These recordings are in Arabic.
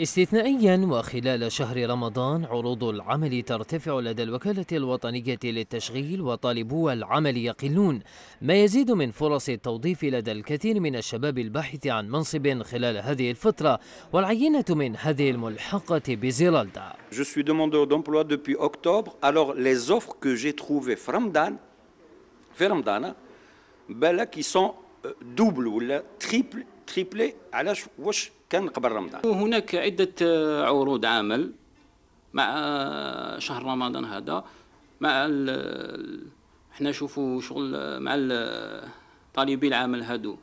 استثنائيا وخلال شهر رمضان عروض العمل ترتفع لدى الوكالة الوطنية للتشغيل وطالبو العمل يقلون ما يزيد من فرص التوظيف لدى الكثير من الشباب الباحث عن منصب خلال هذه الفترة والعينة من هذه الملحقة بزيرالدا Je suis demandeur d'emploi depuis octobre alors les offres que j'ai trouvées Framdan Framdana بلا qui sont euh, double ولا triple triplé علاش واش كان قبل رمضان هناك عدة آه، عروض عمل مع آه، شهر رمضان هذا مع احنا آه، نشوفوا شغل مع طالبي العمل هادو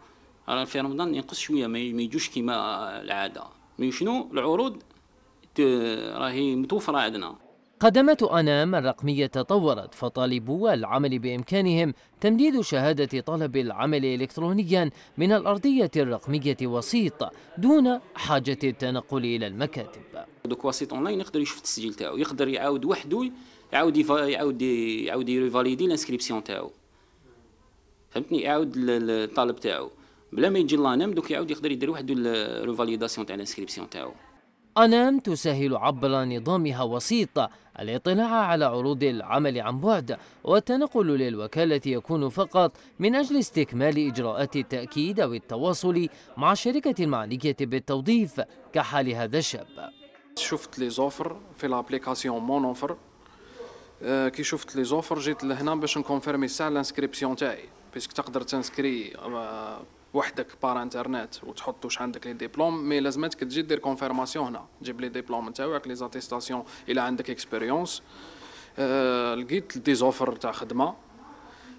في رمضان ينقص شويه ما يجوش كيما العاده مي شنو العروض راهي متوفره عندنا قدمت أنام الرقمية تطورت فطالبو العمل بإمكانهم تمديد شهادة طلب العمل إلكترونيا من الأرضية الرقمية وسيط دون حاجة التنقل إلى المكاتب دوك وسيط أونلاين يقدر يشوف التسجيل تاعو يقدر يعاود وحده يعاود يعاود يعاود يفاليدي لانسكريبسيون تاعو فهمتني يعاود الطالب تاعو بلا ما يجي لانام دوك يعاود يقدر يدير وحده الريفاليداسيون تاع لانسكريبسيون تاعو أنام تسهل عبر نظامها وسيط الاطلاع على عروض العمل عن بعد والتنقل للوكالة يكون فقط من أجل استكمال إجراءات التأكيد أو التواصل مع الشركة المعنية بالتوظيف كحال هذا الشاب شفت لي زوفر في الابليكاسيون مون اوفر آه، كي شفت لي زوفر جيت لهنا باش نكونفيرمي الساعه الانسكريبسيون تاعي باسكو تقدر تنسكري آه، وحدك بار انترنت وتحط واش عندك لي ديبلوم مي لازمتك تجي دير كونفيرماسيون هنا تجيب لي ديبلوم نتاعك لي زاتيستاسيون الا عندك اكسبيريونس آه، لقيت دي زوفر تاع خدمه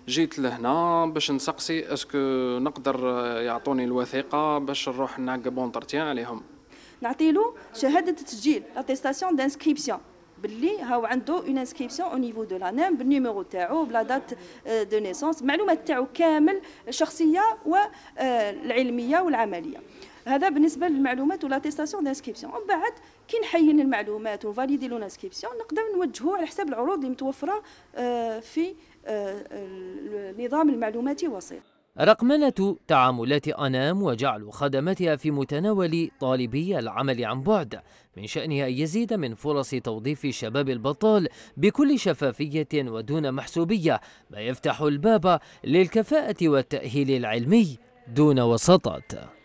جيت لهنا باش نسقسي اسكو نقدر يعطوني الوثيقه باش نروح نعقب اونترتيان عليهم نعطيلو شهاده تسجيل لاتيستاسيون دانسكريبسيون باللي هاو عنده اون انسكريبسيون او نيفو دو لانام بالنيميرو تاعو بلا دات دو نيسونس المعلومات تاعو كامل الشخصيه والعلميه euh, والعمليه هذا بالنسبه للمعلومات ولا تيستاسيون دانسكريبسيون ومن بعد كي نحين المعلومات ونفاليدي لو لانسكريبسيون نقدر نوجهوه على حساب العروض اللي متوفره euh, في euh, النظام المعلوماتي وسيط رقمنة تعاملات أنام وجعل خدماتها في متناول طالبي العمل عن بعد من شأنها أن يزيد من فرص توظيف الشباب البطال بكل شفافية ودون محسوبية ما يفتح الباب للكفاءة والتأهيل العلمي دون وسطات